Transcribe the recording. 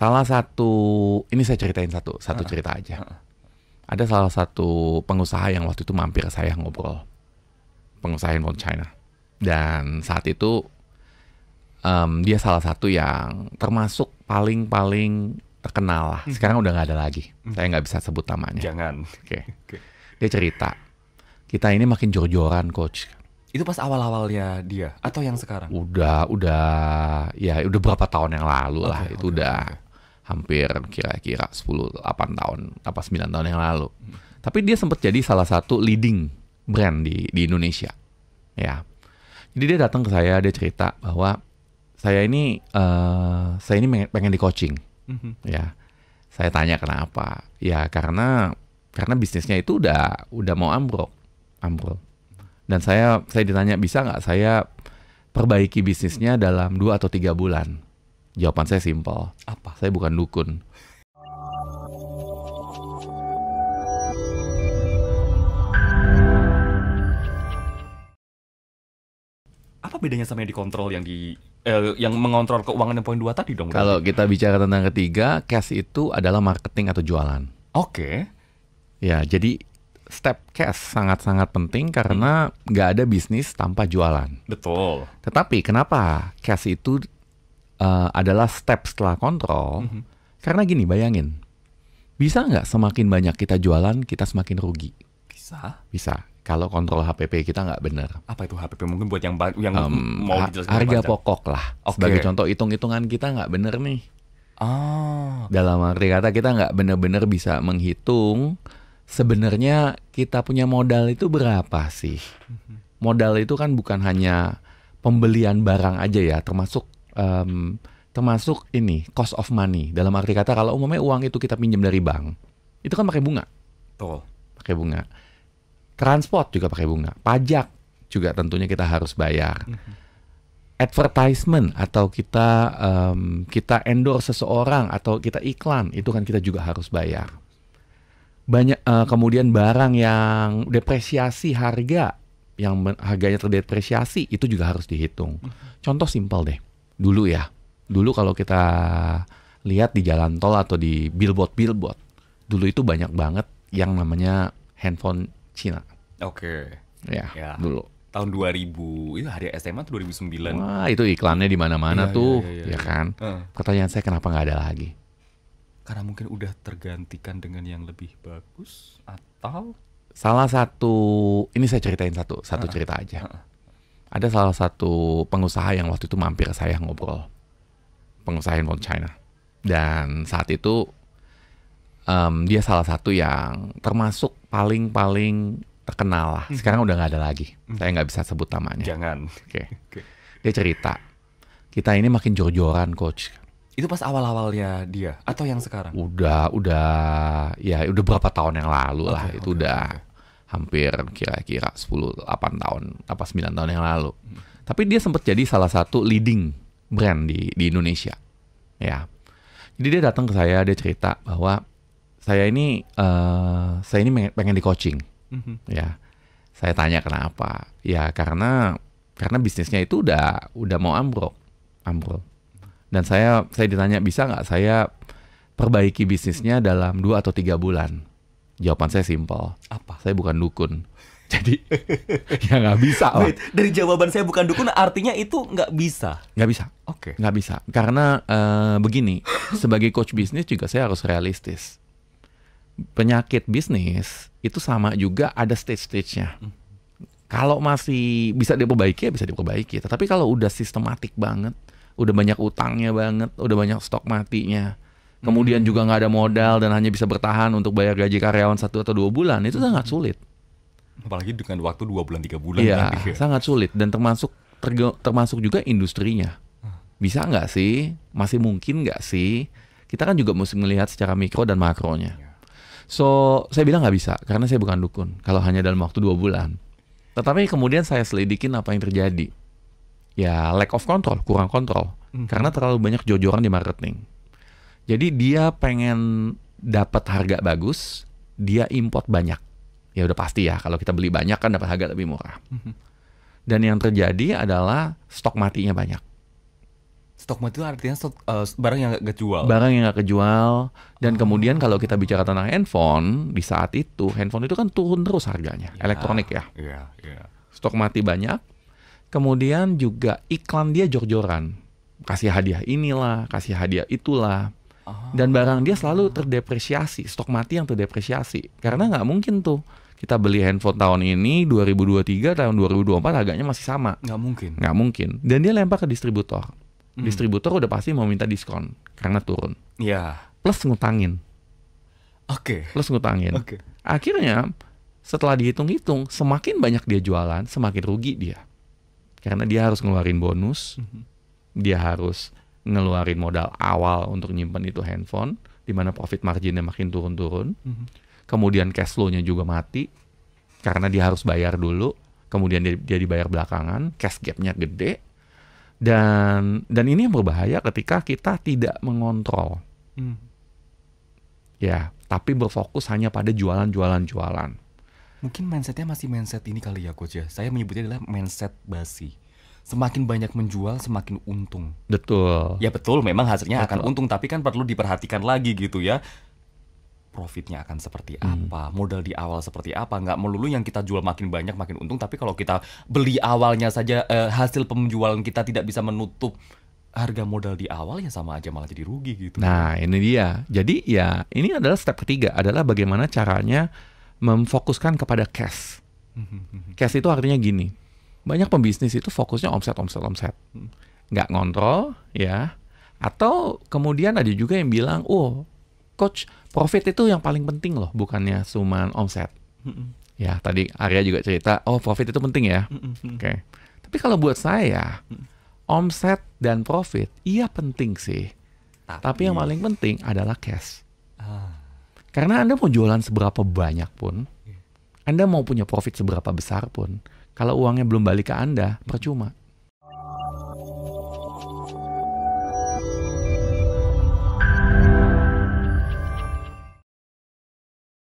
Salah satu ini saya ceritain satu satu ah. cerita aja. Ah. Ada salah satu pengusaha yang waktu itu mampir saya ngobrol. Pengusaha handphone China. Dan saat itu um, dia salah satu yang termasuk paling-paling terkenal lah. Hmm. Sekarang udah nggak ada lagi. Hmm. Saya nggak bisa sebut namanya. Jangan. Oke. Okay. Dia cerita, kita ini makin jor-joran coach. Itu pas awal-awalnya dia atau yang sekarang? Udah, udah, ya udah berapa tahun yang lalu okay, lah. Itu okay, udah. Okay hampir kira-kira 10 8 tahun apa 9 tahun yang lalu. Tapi dia sempat jadi salah satu leading brand di di Indonesia. Ya. Jadi dia datang ke saya, dia cerita bahwa saya ini uh, saya ini pengen di coaching. Mm -hmm. Ya. Saya tanya kenapa? Ya karena karena bisnisnya itu udah udah mau ambrol, ambrol. Dan saya saya ditanya bisa nggak saya perbaiki bisnisnya dalam 2 atau tiga bulan Jawaban saya simpel. Apa? Saya bukan dukun. Apa bedanya sama yang dikontrol yang di eh, yang mengontrol keuangan yang poin dua tadi dong? Kalau kita bicara tentang ketiga, cash itu adalah marketing atau jualan. Oke. Okay. Ya, jadi step cash sangat-sangat penting karena hmm. nggak hmm. ada bisnis tanpa jualan. Betul. Tetapi kenapa cash itu Eh, adalah step setelah kontrol. Mm -hmm. Karena gini, bayangin, bisa nggak semakin banyak kita jualan kita semakin rugi? Bisa. Bisa. Kalau kontrol HPP kita nggak benar. Apa itu HPP? Mungkin buat yang yang um, mau dijelaskan harga baca. pokok lah. Okay. Sebagai contoh hitung-hitungan kita nggak benar nih. Oh. Dalam arti kata kita nggak benar-benar bisa menghitung sebenarnya kita punya modal itu berapa sih? Mhm. Modal itu kan bukan hanya pembelian barang aja ya, termasuk um, termasuk ini cost of money. Dalam arti kata kalau umumnya uang itu kita pinjam dari bank, itu kan pakai bunga. tol, Pakai bunga. Transport juga pakai bunga. Pajak juga tentunya kita harus bayar. Mhm. Advertisement atau kita um, kita endorse seseorang atau kita iklan itu kan kita juga harus bayar. Banyak uh, kemudian barang yang depresiasi harga yang harganya terdepresiasi itu juga harus dihitung. Mhm. Contoh simpel deh dulu ya. Dulu kalau kita lihat di jalan tol atau di billboard-billboard, dulu itu banyak banget yang namanya handphone Cina. Oke. Okay. Ya, ya, dulu. Tahun 2000, itu iya, hari SMA tuh 2009. Wah, itu iklannya di mana-mana iya, iya, ya, tuh, ya, ya, ya, ya kan? Uh. Pertanyaan saya kenapa nggak ada lagi? Karena mungkin udah tergantikan dengan yang lebih bagus atau salah satu ini saya ceritain satu, satu uh. cerita aja. Uh ada salah satu pengusaha yang waktu itu mampir saya ngobrol pengusaha handphone China dan saat itu um, dia salah satu yang termasuk paling-paling terkenal lah hmm. sekarang udah nggak ada lagi hmm. saya nggak bisa sebut namanya jangan oke dia cerita kita ini makin jor-joran coach itu pas awal-awalnya dia atau yang sekarang udah udah ya udah berapa tahun yang lalu okay, lah itu okay, udah okay hampir kira-kira 10 8 tahun apa 9 tahun yang lalu. Tapi dia sempat jadi salah satu leading brand di di Indonesia. Ya. Jadi dia datang ke saya, dia cerita bahwa saya ini uh, saya ini pengen di coaching. Mm -hmm. Ya. Saya tanya kenapa? Ya karena karena bisnisnya itu udah udah mau ambrol, ambrol. Dan saya saya ditanya bisa nggak saya perbaiki bisnisnya dalam dua atau tiga bulan Jawaban saya simpel. Apa? Saya bukan dukun. Jadi ya nggak bisa lah. Wait, dari jawaban saya bukan dukun artinya itu nggak bisa. Nggak bisa. Oke. Okay. Nggak bisa karena uh, begini sebagai coach bisnis juga saya harus realistis. Penyakit bisnis itu sama juga ada stage stagenya Kalau masih bisa diperbaiki ya bisa diperbaiki. Tapi kalau udah sistematik banget, udah banyak utangnya banget, udah banyak stok matinya, kemudian juga nggak ada modal dan hanya bisa bertahan untuk bayar gaji karyawan satu atau dua bulan itu sangat sulit apalagi dengan waktu dua bulan tiga bulan ya, kan? sangat sulit dan termasuk termasuk juga industrinya bisa nggak sih masih mungkin nggak sih kita kan juga mesti melihat secara mikro dan makronya iya. so saya bilang nggak bisa karena saya bukan dukun kalau hanya dalam waktu dua bulan tetapi kemudian saya selidikin apa yang terjadi ya lack of control kurang kontrol hmm. karena terlalu banyak jojoran di marketing jadi dia pengen dapat harga bagus, dia import banyak. Ya udah pasti ya, kalau kita beli banyak kan dapat harga lebih murah. Mhm. Dan yang terjadi adalah stok matinya banyak. Stok mati itu artinya stok, uh, barang yang gak kejual. Barang yang gak kejual. Dan oh. kemudian kalau kita bicara tentang handphone, di saat itu handphone itu kan turun terus harganya, yeah. elektronik ya. Yeah, yeah. Stok mati banyak. Kemudian juga iklan dia jor-joran. Kasih hadiah inilah, kasih hadiah itulah Ah. dan barang dia selalu terdepresiasi stok mati yang terdepresiasi karena nggak mungkin tuh kita beli handphone tahun ini 2023 tahun 2024 harganya masih sama nggak mungkin nggak mungkin dan dia lempar ke distributor hmm. distributor udah pasti mau minta diskon karena turun ya plus ngutangin oke okay. plus ngutangin okay. akhirnya setelah dihitung-hitung semakin banyak dia jualan semakin rugi dia karena dia harus ngeluarin bonus -hmm. dia harus ngeluarin modal awal untuk nyimpen itu handphone, di mana profit marginnya makin turun-turun. Mm-hmm. Kemudian cash flow-nya juga mati karena dia harus bayar dulu, kemudian dia, dia dibayar belakangan, cash gap-nya gede. Dan dan ini yang berbahaya ketika kita tidak mengontrol. Mm. Ya, tapi berfokus hanya pada jualan-jualan-jualan. Mungkin mindsetnya masih mindset ini kali ya coach ya. Saya menyebutnya adalah mindset basi semakin banyak menjual semakin untung. Betul. Ya betul, memang hasilnya betul. akan untung, tapi kan perlu diperhatikan lagi gitu ya. Profitnya akan seperti hmm. apa, modal di awal seperti apa, nggak melulu yang kita jual makin banyak makin untung, tapi kalau kita beli awalnya saja eh, hasil penjualan kita tidak bisa menutup harga modal di awal ya sama aja malah jadi rugi gitu. Nah ini dia, jadi ya ini adalah step ketiga adalah bagaimana caranya memfokuskan kepada cash. Hmm, hmm, hmm, cash itu artinya gini, banyak pembisnis itu fokusnya omset omset omset nggak ngontrol ya atau kemudian ada juga yang bilang oh coach profit itu yang paling penting loh bukannya suman omset ya tadi Arya juga cerita oh profit itu penting ya oke okay. tapi kalau buat saya omset dan profit iya penting sih tapi, tapi yang paling penting adalah cash ah. karena anda mau jualan seberapa banyak pun iya. anda mau punya profit seberapa besar pun kalau uangnya belum balik ke Anda, percuma.